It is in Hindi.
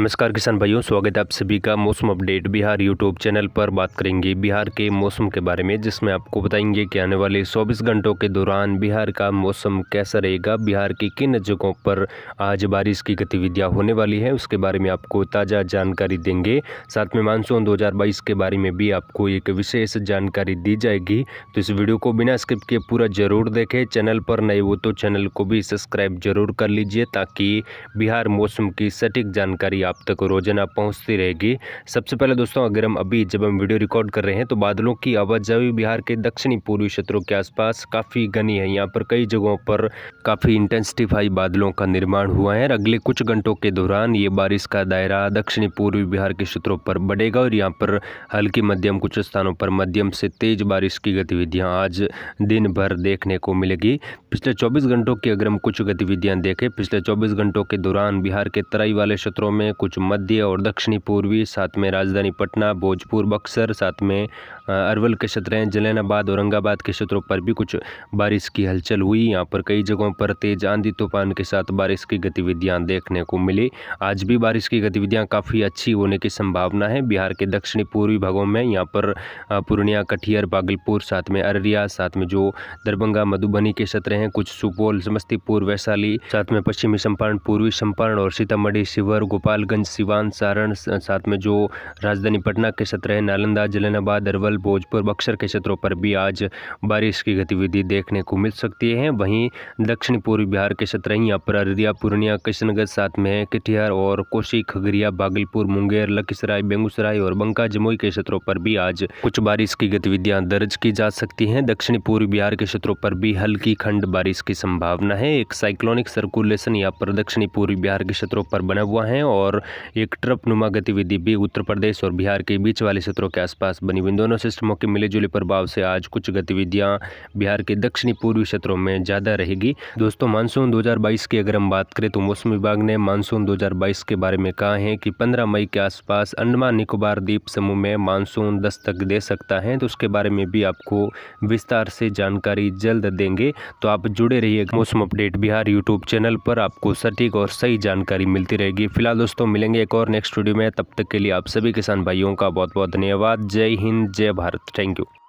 नमस्कार किसान भाइयों स्वागत है आप सभी का मौसम अपडेट बिहार यूट्यूब चैनल पर बात करेंगे बिहार के मौसम के बारे में जिसमें आपको बताएंगे कि आने वाले 24 घंटों के दौरान बिहार का मौसम कैसा रहेगा बिहार की किन जगहों पर आज बारिश की गतिविधियां होने वाली है उसके बारे में आपको ताज़ा जानकारी देंगे साथ में मानसून दो के बारे में भी आपको एक विशेष जानकारी दी जाएगी तो इस वीडियो को बिना स्किप किए पूरा जरूर देखें चैनल पर नए हो तो चैनल को भी सब्सक्राइब जरूर कर लीजिए ताकि बिहार मौसम की सटीक जानकारी आप तक रोजाना पहुंचती रहेगी सबसे पहले दोस्तों अगर हम अभी जब हम वीडियो रिकॉर्ड कर रहे हैं तो बादलों की आवाजाही बिहार के दक्षिणी पूर्वी क्षेत्रों के आसपास काफ़ी घनी है यहाँ पर कई जगहों पर काफ़ी इंटेंसिटीफाई बादलों का निर्माण हुआ है अगले कुछ घंटों के दौरान ये बारिश का दायरा दक्षिणी पूर्वी बिहार के क्षेत्रों पर बढ़ेगा और यहाँ पर हल्की मध्यम कुछ स्थानों पर मध्यम से तेज़ बारिश की गतिविधियाँ आज दिन भर देखने को मिलेगी पिछले 24 घंटों की अगर हम कुछ गतिविधियाँ देखें पिछले 24 घंटों के दौरान बिहार के तराई वाले क्षेत्रों में में कुछ मध्य और दक्षिणी पूर्वी साथ में राजधानी पटना भोजपुर बक्सर साथ में अरवल के क्षेत्र जलैनाबाद औरंगाबाद के क्षेत्रों पर भी कुछ बारिश की हलचल हुई यहाँ पर कई जगहों पर तेज आंधी तूफान के साथ बारिश की गतिविधियाँ देखने को मिली आज भी बारिश की गतिविधियाँ काफ़ी अच्छी होने की संभावना है बिहार के दक्षिणी पूर्वी भागों में यहाँ पर पूर्णिया कटिहार भागलपुर साथ में अररिया साथ में जो दरभंगा मधुबनी के क्षेत्र हैं कुछ सुपौल समस्तीपुर वैशाली साथ में पश्चिमी चंपारण पूर्वी चंपारण और सीतामढ़ी शिवर गोपाल गोपालगंज सिवान सारण साथ में जो राजधानी पटना के क्षेत्र है नालंदा जलानाबाद अरवल भोजपुर बक्सर के क्षेत्रों पर भी आज बारिश की गतिविधि देखने को मिल सकती है वहीं दक्षिण पूर्वी बिहार के क्षेत्र यहाँ पर अररिया पूर्णिया किशनगंज साथ में कटिहार और कोसी खगड़िया भागलपुर मुंगेर लखीसराय बेगूसराय और बंका जमुई के क्षेत्रों पर भी आज कुछ बारिश की गतिविधियां दर्ज की जा सकती हैं दक्षिण पूर्व बिहार के क्षेत्रों पर भी हल्की खंड बारिश की संभावना है एक साइक्लोनिक सर्कुलेशन यहाँ पर दक्षिणी पूर्वी बिहार के क्षेत्रों पर बना हुआ है और और एक ट्रप नुमा गतिविधि भी उत्तर प्रदेश और बिहार के बीच वाले क्षेत्रों के आसपास बनी हुई दोनों सिस्टमों के मिले जुले प्रभाव से आज कुछ गतिविधियां बिहार के दक्षिणी पूर्वी क्षेत्रों में ज़्यादा रहेगी दोस्तों मानसून 2022 की अगर हम बात करें तो मौसम विभाग ने मानसून 2022 के बारे में कहा है कि 15 मई के आसपास अंडमान निकोबार द्वीप समूह में मानसून दस्तक दे सकता है तो उसके बारे में भी आपको विस्तार से जानकारी जल्द देंगे तो आप जुड़े रहिए मौसम अपडेट बिहार यूट्यूब चैनल पर आपको सटीक और सही जानकारी मिलती रहेगी फिलहाल दोस्तों दोस्तों मिलेंगे एक और नेक्स्ट वीडियो में तब तक के लिए आप सभी किसान भाइयों का बहुत बहुत धन्यवाद जय हिंद जय भारत थैंक यू